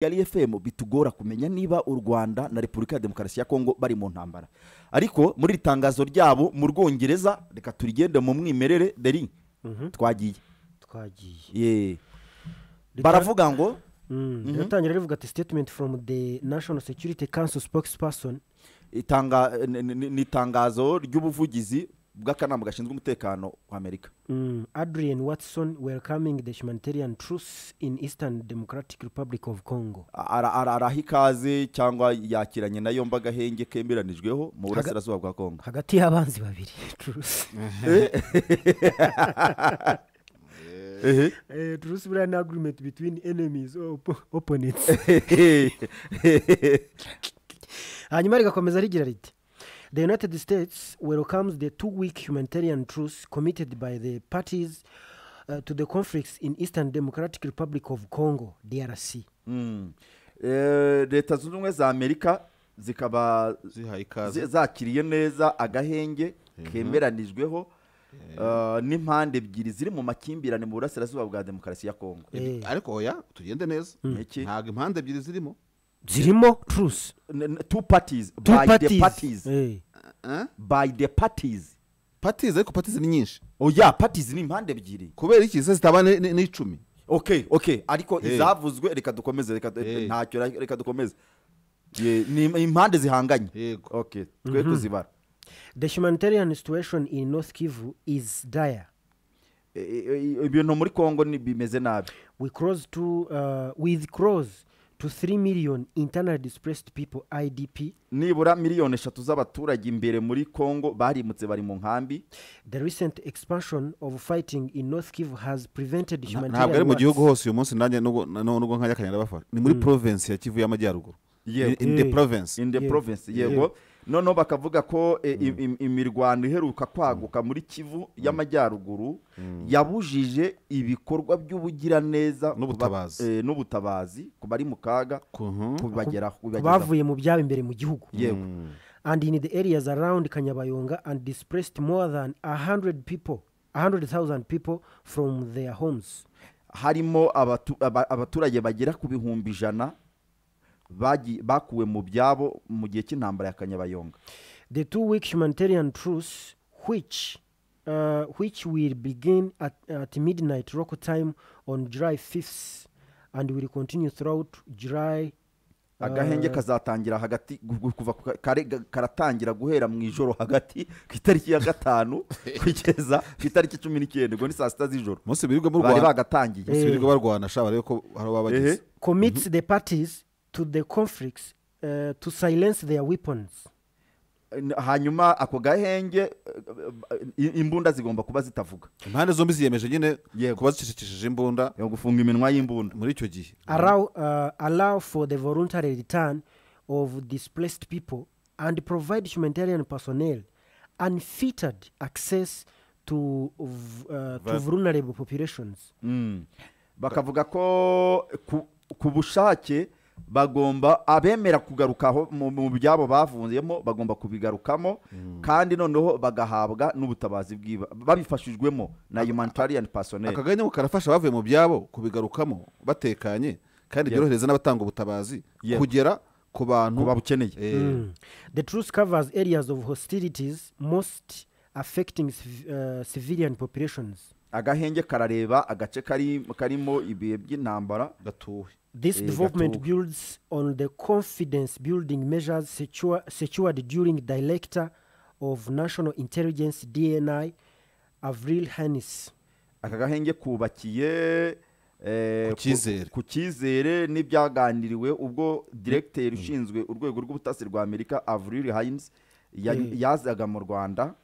Kigali FM bitugora kumenya niba u Rwanda na Repubulika ya Demokarasi ya Kongo bari mu ntambara ariko muri iri tangazo ryabo mu Rwongereza reka turigende mu mwimerere deri mhm. twagiye twagiye baravuga ngo mm, mhm. riratangira rivuga ati statement from the national security council spokesperson ni itangazo ry'ubuvugizi bw'akanama gashinzwe umutekano wa amerika mm. adrian watson welcoming the humanitarian truce in eastern democratic republic of congo araha ikaze cyangwa yakiranye nayo mbaga henge kemeranijweho mu burasirazuba bwa congo hagati y'abanzi babiri eh. Eh. Eh, truce buriya ni agreement between enemies opponents hanyuma rigakomeza rigira riti The United States welcomes the two week humanitarian truce committed by the parties uh, to the conflicts in Eastern Democratic Republic of Congo, DRC. Hmm. Eh, leta zunze ubumwe za amerika zikaba zakiriye neza agahenge mhm. kemeranijweho eh. uh, n'impande ebyiri ziri mu makimbirane mu burasirazuba bwa demokarasi ya kongo ariko oya tugende neza hmm. ntabwo impande ebyiri zirimo zirimo truce two parties two by parties. the parties hey. uh, by the parties parties ariko eh, parties ni nyinshi oya oh, parties ni impande ebyiri kubera iki se zitaba n'icumi okay okay ariko hey. izavuzwe reka dukomeze reka hey. ntacyo reka dukomeze ni impande zihanganye okay twe kuzibara mhm. the humanitarian situation in north kivu is dire e, e, e, ibintu muri congo bimeze nabi we cross to uh, with cross to 3 million internally displaced people IDP nibura miliyoni eshatu z'abaturage imbere muri Congo barimutse bari mu nkambi the recent expansion of fighting in North Kivu has prevented humanitarian ntabwo ari mu gihugu hose uyu munsi nanjye nubwo nubwo nkajya kanyarabafara ni muri mm. province ya Kivu y'amajyaruguru in the province in the province yego yeah noneho bakavuga ko e, mm. imirwano iheruka mm. kwaguka muri kivu mm. y'amajyaruguru yabujije ibikorwa by'ubugiraneza e, n'ubutabazi ku bari mu kaga kubageraho bavuye mu byabo imbere mu gihugu yewe and in the areas around kanyabayonga and displaced more than 100 people 100,000 people from their homes harimo abaturage bagera ku bihumbi ijana bakuwe mu byabo mu gihe cy'intambara ya kanyabayonga the two week humanitarian truce which uh, which will begin at, at midnight local time on July 5th and will continue throughout July uh, agahenge kazatangira hagati kuva karatangira guhera mu ijoro hagati ku itariki ya gatanu kugeza ku itariki cumi n'icyenda ubwo ni saa sita z'ijoro bari bagatangiye eh. barwana shaba rero ko hari ababageze commits mhm. the parties to the conflicts uh, to silence their weapons hanyuma ako gahenge uh, imbunda zigomba kuba zitavuga impande zombi ziyemeje nyine kuba zicecekesheje imbunda gufunga iminwa y'imbunda muri icyo gihe allow, uh, allow for the voluntary return of displaced people and provide humanitarian personnel unfitted access to, uh, to vulnerable populations mm. bakavuga ko ku bushake bagomba abemera kugarukaho mu byabo bavunzemo bagomba kubigarukamo hmm. kandi noneho bagahabwa n'ubutabazi bwiba babifashijwemo na humanitarian personnel akagari nabo karafasha bavuye mu byabo kubigarukamo batekanye kandi byorohereza n'abatanga ubutabazi kugera ku bantu babukeneye eh. hmm. the truth covers areas of hostilities most affecting uh, civilian populations agahenge karareba agace karimo ibihe by'intambara gatuwe This eh, development builds on the confidence building measures secure, secured during Director of National Intelligence DNI Avril Hanis. aka gahenge kubakiye eh, ku cyizere n'ibyaganiriwe ubwo diregiteri ushinzwe urwego rw'ubutasi rwa amerika avril hayinizi eh. yazaga mu rwanda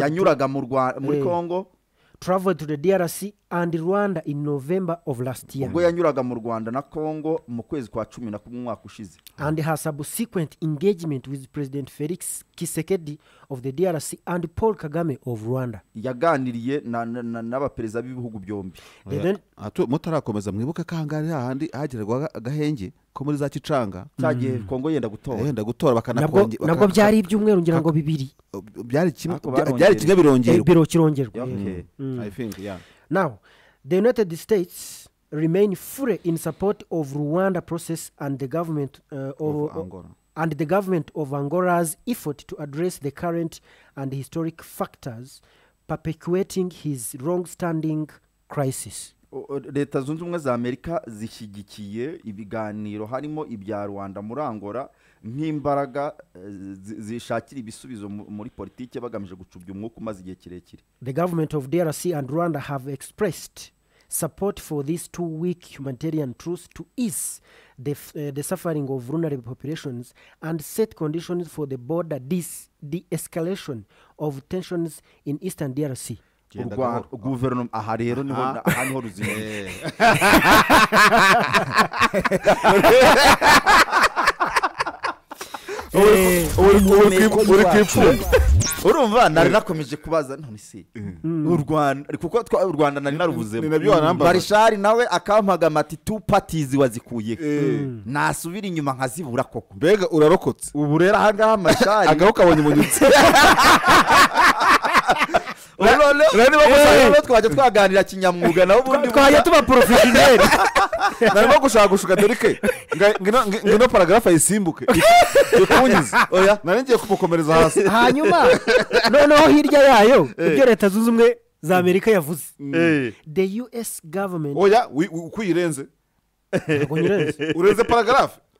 yanyuraga muri congo traveled to the DRC and Rwanda in November of last year. Ubwo yanyuraga mu Rwanda na congo mu kwezi kwa 10 na kumwe mwaka ushize. And her subsequent engagement with President Felix Kisekedi of the DRC and Paul Kagame of Rwanda. Yaganiriye n'abaperezida b'ibihugu byombi. Mutarakomeza mwibuke kangarira ahandi hagerwa agahenge ko muri za kicanga cyagiye mm. kongo yenda gutora eh, yenda gutora bakanakongera nabwo byari ibyumweru ngira ngo bibiri byari kimwe birongerwa eh, biro kirongerwa mm. now the united states remain fully in support of rwanda process and the government uh, or, of and the government of angola's effort to address the current and historic factors perpetuating his long-standing crisis leta zunze ubumwe za amerika zishyigikiye ibiganiro harimo ibya rwanda muri angola nk'imbaraga eh, zishakira ibisubizo muri politiki bagamije gucubya umwuka umaze igihe kirekire the government of drc and rwanda have expressed support for this two week humanitarian truth to ease the, uh, the suffering of vulnerable populations and set conditions for the border de-escalation of tensions in eastern drc guverinoma aha rero niho aha niho ruzingiye uri ku urumva nari nakomeje kubaza none si u rwanda kuko u rwanda nari narubuzemo barishari nawe akampaga ati tu patizi wazikuye nasubira inyuma nkazibura koko mbega urarokotse ubu rero ahangaha marishari agaho kabonye umunyutse urabona twajya twaganira kinyamwuga nawe ubundi twajya tuba narimo gushaka gushuka kumukomereza hasi hanyuma ah, noneho hirya yayo ibyo eh. leta zunze ubumwe za amerika yavuze mm. eh. the us government oya urenze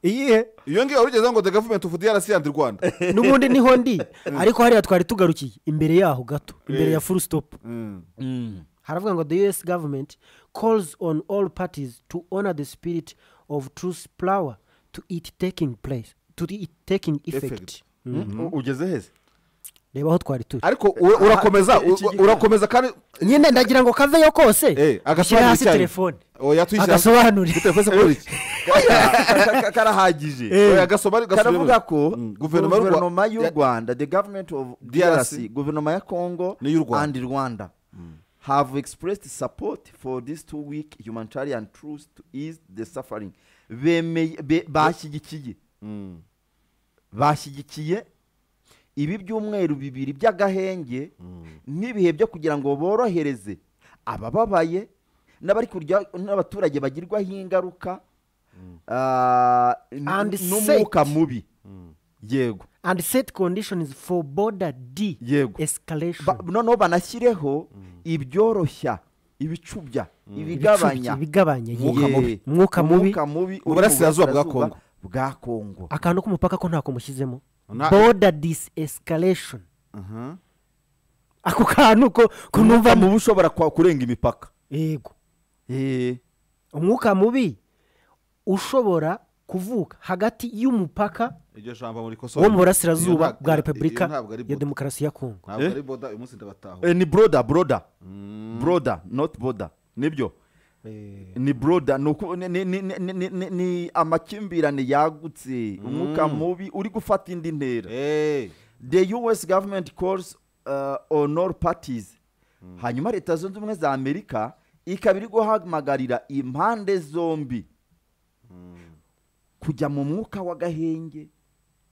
iyihe iyo ngiyo wari ugeze ngo de gavumente uvude yandi rwanda n'ubundi niho ndi mm. ariko hariya twari tugarukiye imbere yaho gato imbere ya eh. furu sitopu mm. mm. haravuga ngo the us government calls on all parties to honor the spirit of truth power to it taking place to it taking effect mm-hmm. ugeze heza reba aho twari turi ariko urakomeza urakomeza kandi nyine ndagira ngo kaveyo kose eh, shyira hasi telefone oh, agasobanure karahagije eh. karavuga ko mm, guverinoma y'u rwanda the government of drc guverinoma ya congo and rwanda mm. have expressed support for this two week humanitarian truce to ease the suffering bashyigikiye mm. bashyigikiye ibi byumweru bibiri by'agahenge hmm. n'ibihe byo kugira ngo borohereze abababaye n'abari kurya n'abaturage bagirwaho ingaruka hmm. ah, n'umwuka mubi hmm. yego and set conditions for border d yego escalation noneho banashyireho ibyoroshya ibicubya ibigabanya umwuka mubi uburasirazuba bwa kongo bwa kongo akantu k'umupaka ko ntako mushyizemo Una... border de ako kantu ko kunumva mubi ushobora kurenga imipaka yego umwuka mubi ushobora kuvuka hagati y'umupaka wo mu burasirazuba bwa repubulika ya demokarasi ya kongo eh? eh, ni broda broda mm. broda not boda nibyo Eh, ni broda ni amakimbirane yagutse umwuka mm. mubi uri gufata indi ntera eh. the us government calls uh, on all parties mm. hanyuma leta zunze ubumwe za amerika ikaba iri guhamagarira impande zombi mm. kujya mu mwuka w'agahenge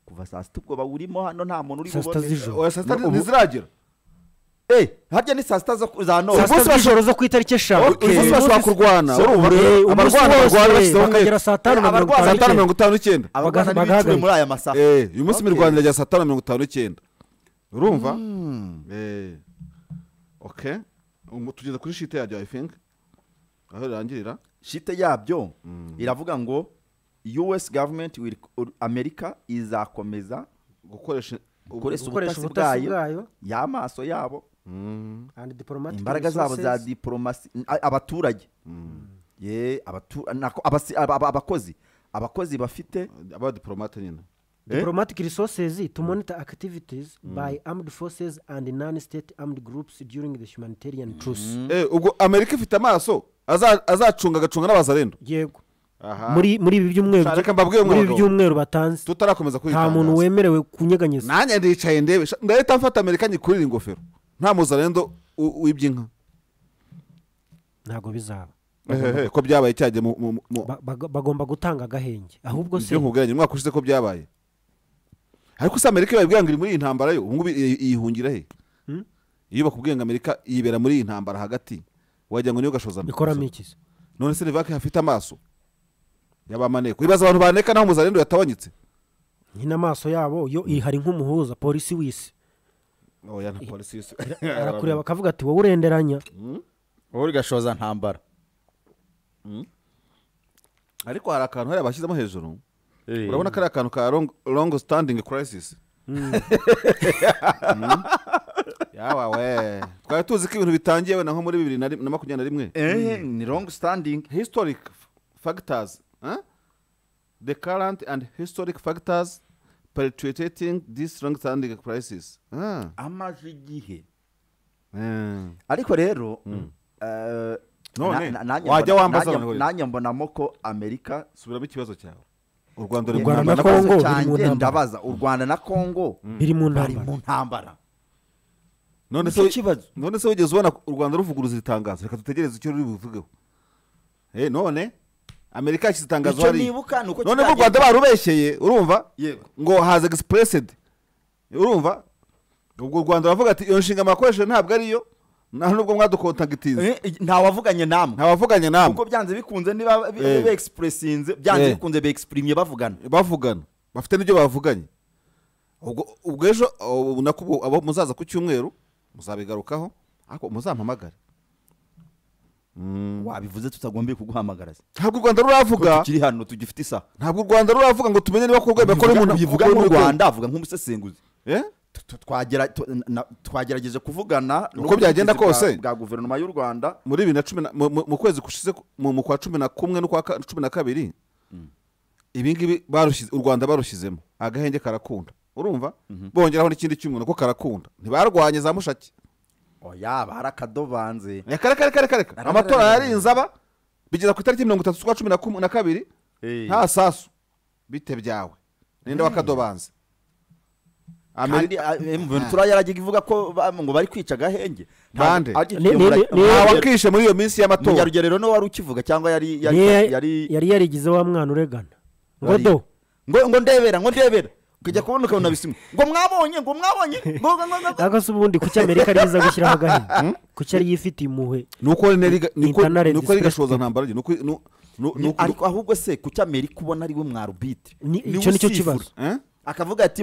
kuva saa sita ubwo bawurimo hano nta muntu uri bubone saa sita oh, ziragera hajya ni saa sita za none saa sita z'ijoro zo ku itariki eshanu uyu munsi bashobora kurwana abarwana barwara bashyizeho umwete saa tanu mirongo itanu n'icyenda abagana muri aya masaha eh, uyu munsi imirwanire ya saa tanu mirongo itanu n'icyenda urumva hmm. eh. tugeze kuri shite yabyo i aho rirangirira shite yabyo hmm. iravuga ngo us government will america izakomeza gukoresha ubutasi bwayo y'amaso yabo Mm. imbaraga zabo za diporomasi abaturage abakozi abakozi bafite abadiporomate nyine eh? diplomatic resources to monitor activities mm. by armed forces and non-state armed groups during the humanitarian mm. truce eh, ubwo amerika ifite amaso azacunga agacunga n'abazarendo yego muri ibi byumweru batanze tutarakomeza kwitangaza nta muntu wemerewe kunyeganyeza nanjye ndicaye ndebe ndahita mfata amerika nyikurira ingofero nta muzarendo w'iby'inka ntabwo bizaba ko byabaye cyajya mu bagomba gutanga agahenge ahubwo se nkubwiranye umwaka ushize ko byabaye ariko se amerika babibwira ngo iri muri iyi ntambara yo ubungubu yihungira he hmm? iyo bakubwiye ngo amerika yibera muri iyi ntambara hagati wagira ngo niyo gashoza ikoramo iki none se nivake hafite amaso yabamaneko ibaza abantu baneka naho muzarendo yatabanyutse nyine amaso yabo yo ihari nk'umuhuza polisi w'isi oya nta eh, polisi yose arakureba akavuga ati wowe urenderanya hmm? wowe ugashoza ntambara hmm? ariko hari akantu hariya bashyizemo hejuru eh. urabona kariya kantu ka longo sitandingi kirayisisi hmm. yawa we twari tuzi ko ibintu bitangiye wenda nko muri bibiri na makumyabiri na rimwe eh, ni longo sitandingi historic factors the current and historic factors perpetuating this long standing crisis ah. amaze igihe eh. ariko rero mm. eh, wajya wambaza nanjye mbonamo ko amerika subiramo ikibazo cyawe u rwanda na kongo ndabaza u rwanda na kongo mm. biri mu ntambara none se wigeze ubona u rwanda ruvuguruza itangazo reka dutegereze icyo ruri buvugeho eh, none amerika yashyize itangazo hariya noneho u rwanda barubeshyeye urumva ngo haza egisipuresedi urumva ubwo u rwanda baravuga ati iyo nshinga mwakoresheje ntabwo ariyo nta nubwo mwadukontakitiza eh, eh, ntawavuganye namwe ntawavuganye namwe kuko byanze bikunze niba begisipuresinze eh. byanze bikunze begisipurimye bavugana bavugana bafite n'ibyo bavuganye ubwo ejo oh, nako muzaza ku cyumweru muzabigarukaho ariko muzampamagare Mm. wabivuze tutagombye kuguhamagara ntabwo u rwanda ruravuga tukiri hano tugifite isa ntabwo u rwanda ruravuga ngo tumenye niba koko bakora umuntu ubivuga nk'u rwanda avuga nk'umusesenguzi eh? twagerageje kuvugana uko byagenda kose bwa guverinoma y'u rwanda muri bibiri na cumi mu kwezi gushize mu kwa cumi na kumwe n'ukwa cumi na kabiri mm. ibingibi u rwanda barushyizemo agahenge karakunda urumva mhm. bongeraho n'ikindi cy'umuntu ko karakunda ntibarwanye za mushake oya oh, barakadobanze eh, reka reka reka reka reka amatora yarinze aba bigeza ku itariki mirongo itatu z'ukwa cumi na kabiri eh. nta sasu bite byawe ninde eh. wakadobanze kandi ventura yaragiye ivuga ko ngo bari kwica agahenge ntawakishe muri iyo minsi y'amatora munyarugerero niwe wari ukivuga cyangwa yari yarigize wa mwana uregana ngo do ngo ndebera ngo ndebera ukajya kubona ukabona bisimba ngo mwabonye ngo mwabonye cyangwa se ubundi kuki amerika ariyo iza gushyiraho agahini hmm? kuki ariyo ifitiye impuhwe nuko rigashoza ntambara ahubwo se kuki amerika ubona ari we mwarubitire icyo ni cyo kibazo eh? akavuga ati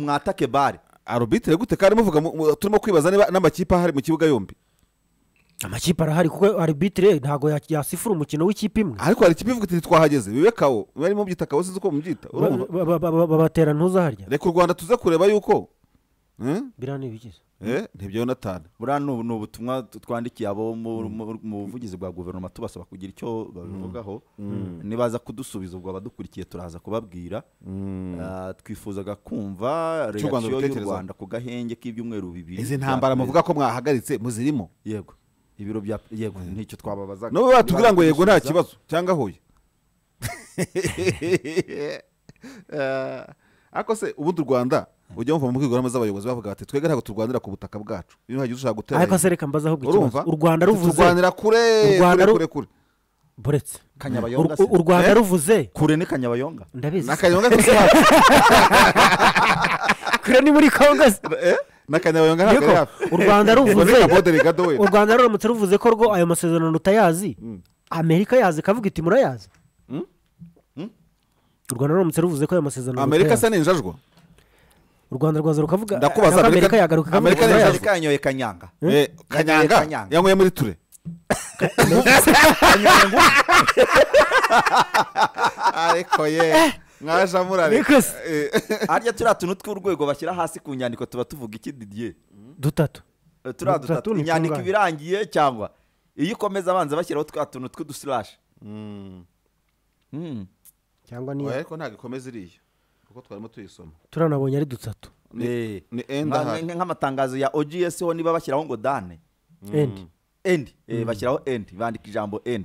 mwatake bare arubitire gute kandi muvuga turimo kwibaza n'amakipe ahari mu kibuga yombi amakipe arahari kuko aribitire ntabwo yasifura umukino w'ikipe imwe ariko hari ikipe ivuga iti twahageze bibe kawo barimo byita kawo sinzi uko mubyita babatera ntuzaharya reka u rwanda tuze kureba yuko eh? biriya eh, ni ibigize ntibyo natana buriya ni ubutumwa twandikiye abo mu buvugizi bwa guverinoma tubasaba kugira icyo babivugaho mm. nibaza kudusubiza ubwo abadukurikiye turaza kubabwira mm. ah, twifuzaga kumva reaction y'u rwanda ku gahenge k'ibyumweru bibiri izi ntambara muvuga ko mwahagaritse muzirimo yego ibiro bya yego eh. nicyo twababazaga nabo batubwira ngo yego nta kibazo cyangwa huye ariko eh, se ubundi u rwanda ujya wumva mu mbwirwaruhame z'abayobozi bavuga bati twebwe ntabwo turwanira ku butaka bwacu iyo hagize ushaka gutera ariko se reka mbaze ahubwo ikibazo u rwanda ruvuze turwanira kure kure kure buretse kanyabayonga se u rwanda eh? ruvuze kure ni kanyabayonga ndabizi ni akanyonga kose kure ni muri kongo se n'akanyabayonga ntabwo yari hafi u rwanda ruvuze u rwanda ruramutse ruvuze ko rwo ayo masezerano rutayazi hmm. amerika yazi ikavuga iti murayazi hmm? Hmm? u rwanda ruramutse ruvuze ko ayo masezerano amerika asa n'injajwa u rwanda rwaza rukavuga ndakubaza amerika yagaruka amerika yaje yanyoye kanyanga eh, kanyanga yanyoye muri ture ariko ye eh! mwajamurane nikoze eh. harya turiya tuntu tw'urwego bashyira hasi ku nyandiko tuba tuvuga iki didiye dutatu eh, turiya dutatu inyandiko iba irangiye cyangwa iyo ukomeza abanza bashyiraho twa tuntu tw'udusirashi hmm. hmm. cyangwa niyo ariko ntabwo ikomeza iriya kuko twarimo tuyisoma turanabonye ari dutatu ni eh. endi nk'amatangazo ya ogs ho niba bashyiraho ngo dane endi endi hmm. bashyiraho endi bandika ijambo endi